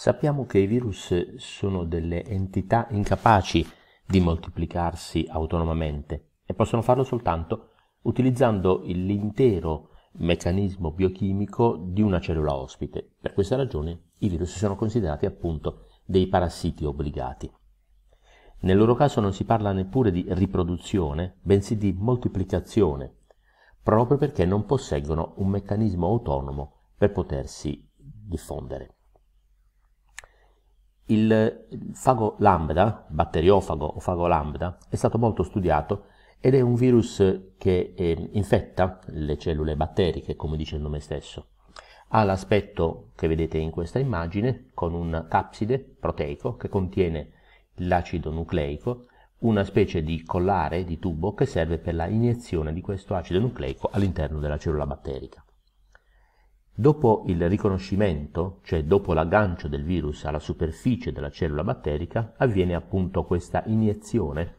Sappiamo che i virus sono delle entità incapaci di moltiplicarsi autonomamente e possono farlo soltanto utilizzando l'intero meccanismo biochimico di una cellula ospite. Per questa ragione i virus sono considerati appunto dei parassiti obbligati. Nel loro caso non si parla neppure di riproduzione, bensì di moltiplicazione, proprio perché non posseggono un meccanismo autonomo per potersi diffondere. Il fago lambda, batteriofago o fago lambda, è stato molto studiato ed è un virus che eh, infetta le cellule batteriche, come dice il nome stesso. Ha l'aspetto che vedete in questa immagine, con un capside proteico che contiene l'acido nucleico, una specie di collare, di tubo, che serve per la iniezione di questo acido nucleico all'interno della cellula batterica. Dopo il riconoscimento, cioè dopo l'aggancio del virus alla superficie della cellula batterica, avviene appunto questa iniezione,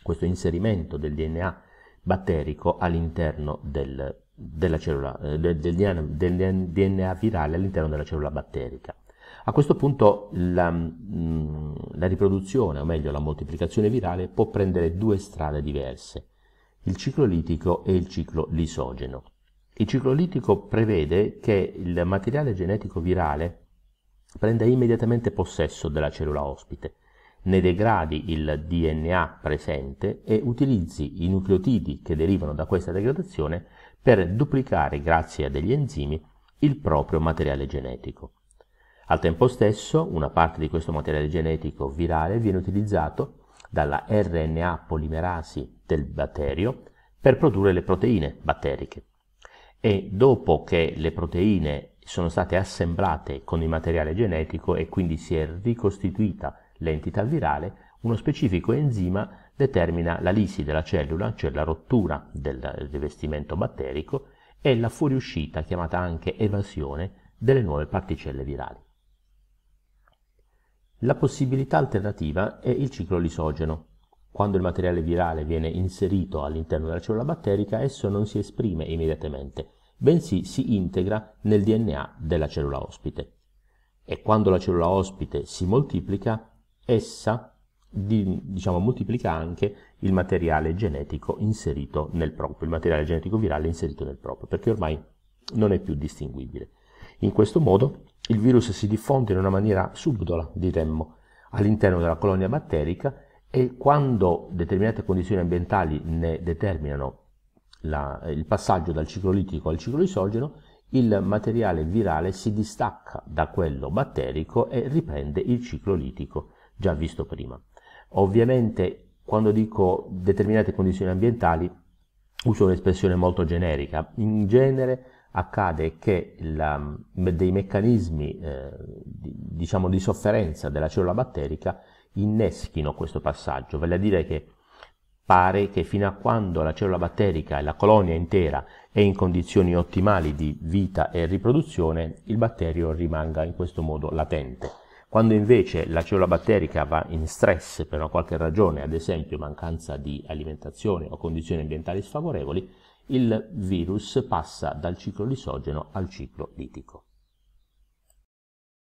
questo inserimento del DNA batterico all'interno del, della cellula, eh, del, del, DNA, del DNA virale all'interno della cellula batterica. A questo punto la, mm, la, riproduzione, o meglio la moltiplicazione virale, può prendere due strade diverse, il ciclo litico e il ciclo lisogeno. Il ciclo litico prevede che il materiale genetico virale prenda immediatamente possesso della cellula ospite, ne degradi il DNA presente e utilizzi i nucleotidi che derivano da questa degradazione per duplicare, grazie a degli enzimi, il proprio materiale genetico. Al tempo stesso, una parte di questo materiale genetico virale viene utilizzato dalla RNA polimerasi del batterio per produrre le proteine batteriche e dopo che le proteine sono state assemblate con il materiale genetico e quindi si è ricostituita l'entità virale, uno specifico enzima determina la lisi della cellula, cioè la rottura del rivestimento batterico e la fuoriuscita, chiamata anche evasione, delle nuove particelle virali. La possibilità alternativa è il ciclo lisogeno, quando il materiale virale viene inserito all'interno della cellula batterica, esso non si esprime immediatamente, bensì si integra nel DNA della cellula ospite. E quando la cellula ospite si moltiplica, essa diciamo, moltiplica anche il materiale genetico inserito nel proprio, il materiale genetico virale inserito nel proprio, perché ormai non è più distinguibile. In questo modo il virus si diffonde in una maniera subdola, diremmo, all'interno della colonia batterica e quando determinate condizioni ambientali ne determinano la, il passaggio dal ciclo litico al ciclo isogeno, il materiale virale si distacca da quello batterico e riprende il ciclo litico già visto prima. Ovviamente quando dico determinate condizioni ambientali uso un'espressione molto generica, in genere accade che la, dei meccanismi eh, di, diciamo di sofferenza della cellula batterica inneschino questo passaggio, vale a dire che pare che fino a quando la cellula batterica e la colonia intera è in condizioni ottimali di vita e riproduzione, il batterio rimanga in questo modo latente. Quando invece la cellula batterica va in stress per una qualche ragione, ad esempio mancanza di alimentazione o condizioni ambientali sfavorevoli, il virus passa dal ciclo lisogeno al ciclo litico.